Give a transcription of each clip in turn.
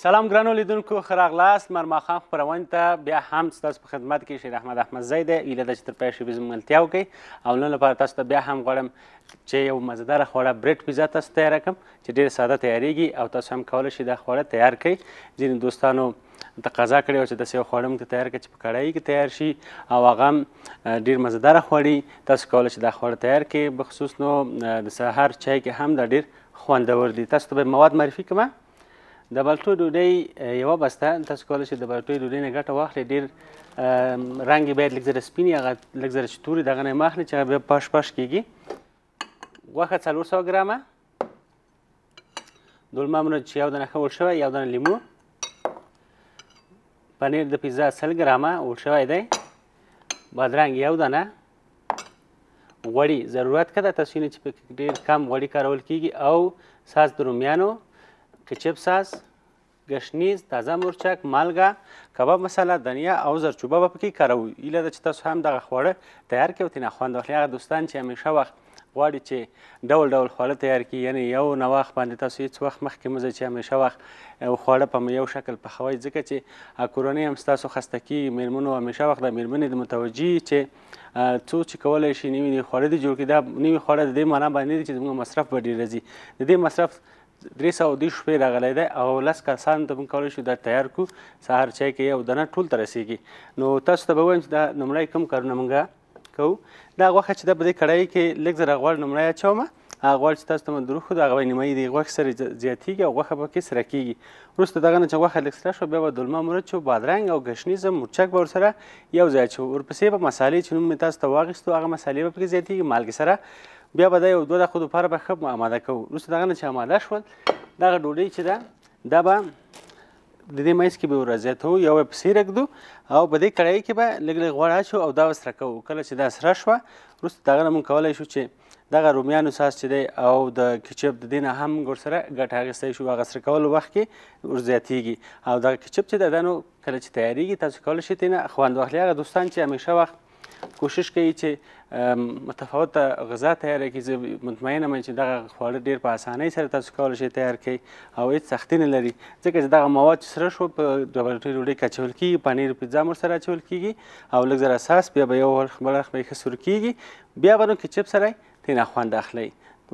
سلام ګرانو لیدونکو خراغلاس مر ماخام خبرونه ته بیا هم ستاسو په خدمت کې شیر احمد احمد زید ایله د چتر پېښې به زموږ ملتیا وکي او نن لپاره تاسو ته بیا هم غواړم چې یو مزیدار خوړه بریډ پیزا تاسو تیار کړم چې ډیر ساده تیاریږي او تاسو هم کولای شئ دا خوړه تیار کړئ ځینې دوستانو تقاضا کړې و چې داسې یو خواړه موږ ته تیار کړه چې په کړایي کې تیار شي او هغه هم ډېر مزیداره خوړي تاسو کولی شئ دا خواړه تیار کړئ بخصوص نو د سهار چای کې هم دا ډېر خوندور دي تاسو ته به مواد معرفي کړم د بلټو ډوډۍ یوه بسته تاسو کولی شئ د بلټوی ډوډۍ نه ګټه واخلئ ډېر رنګ یې باید لږ زره سپین هغه لږ زره چې تورې د هغه نه یې مه اخلئ چې هغه بیا پاش پاش کېږي غوښه څلور سوه ګرامه دولمه مرچ چې یو دانه ښه وړ شوی یو دانه لیمو پنیر د پیزا سل ګرامه اوړ شوی دی بادرنګ یو دانه غوړي ضرورت که ده تاسو چې ډېر کم غوړي کارول کیږي او ساس د رومیانو کچپ ساز ګشنیز تازه مرچک مالګه کباب مساله دنیا او زرچوبه به پکې کاروي ایله ده چې تاسو هم دغه خواړه تیار کړئ او ترنه خوند واخلئ هغه دوستان چې همیشه وخت غواړي چې ډول ډول خواړه تیار کړي یعنی یو نواخ باندې تاسو هیڅ وخت مخکې مزه چې همیشه وخت خواړه په یو شکل پخوي ځکه چې کورنۍ هم ستاسو خسته کیږي میرمنو همیشه وخت د میرمنې د متوجي چې څو چې کولی شي نوي نوي خواړه دي جوړ کړي دا نوي خواړه د دې معنا باندې دي چې زموږ مصرف به ډېر راځي د دې مصرف درې سوه دېرش شپې راغلی دی او لس کسان ته موږ کولی شو دا تیار کړو سهار چای کې یو دانه ټول ته رسېږي نو تاسو ته به ووایم چې دا لومړی کوم کارونه موږ کوو دا غوښه چې ده په دې کړایي کې لږ زره غوړ لومړی اچوم غوړ چې تاسو ته من دروخو دا غوې نیمه دی غوښه سره زیاتیږي او غوښه پکې سره کیږي وروسته دغه نه چې غوښه لږ سره شو بیا به دلمه مرچ او بادرنګ او ګشنیز مرچک به ورسره یو ځای چو ورپسې به مسالې چې نوم مې تاسو ته واغېستو هغه مسالې به پکې زیاتیږي مالګې سره بیا به دا یو دوه دقیقو دپاره به ښه اماده کوو وروسته دغه نه چې اماده شول دغه ډوډۍ چې ده دا به د دې منځ کې به یې ورزیاتوو یو یې پسې رږدو او په دې کړایي کې به لږ لږ غوړ اچو او دا به سره کوو کله چې دا سره شوه وروسته دغه نه مونږ کولی شو چې دغه رومیانو ساس چې دی او د کچپ د دې نه هم ور سره ګټه اخیستی شو هغه سره کولو وخت کې ور زیاتېږي او دغه کچپ چې ده دا نو کله چې تیارېږي تاسو کولی شئ ترې نه خوند واخلي هغه دوستان چې همیشه وخت کوشش کوي چې متفاوت غذا تیار کړي زه مطمئنه یم چې دغه خواړه ډیر په اسانۍ سره تاسو کولی شئ تیار کړئ او هیڅ سختي نه لري ځکه چې دغه مواد چې سره شو په دوه بلټې ډوډۍ کې اچول کیږي پنیر پیتزا مور سره اچول کیږي او لږ زره ساس بیا به یو بل اړخ به یې ښه سور کیږي بیا به نو کچپ سره ترېنه خوند اخلئ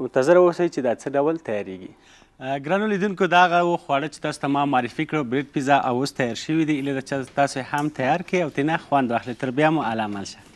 منتظر اوسئ چې دا څه ډول تیارېږي ګرانو لیدونکو دا هغه خواړه چې تاسو ته ما معرفي کړو بریډ پیزا اوس تیار شوي دي ایله چې تاسو هم تیار کړئ او ترنه خوند واخلئ تر بیا مو علامه شه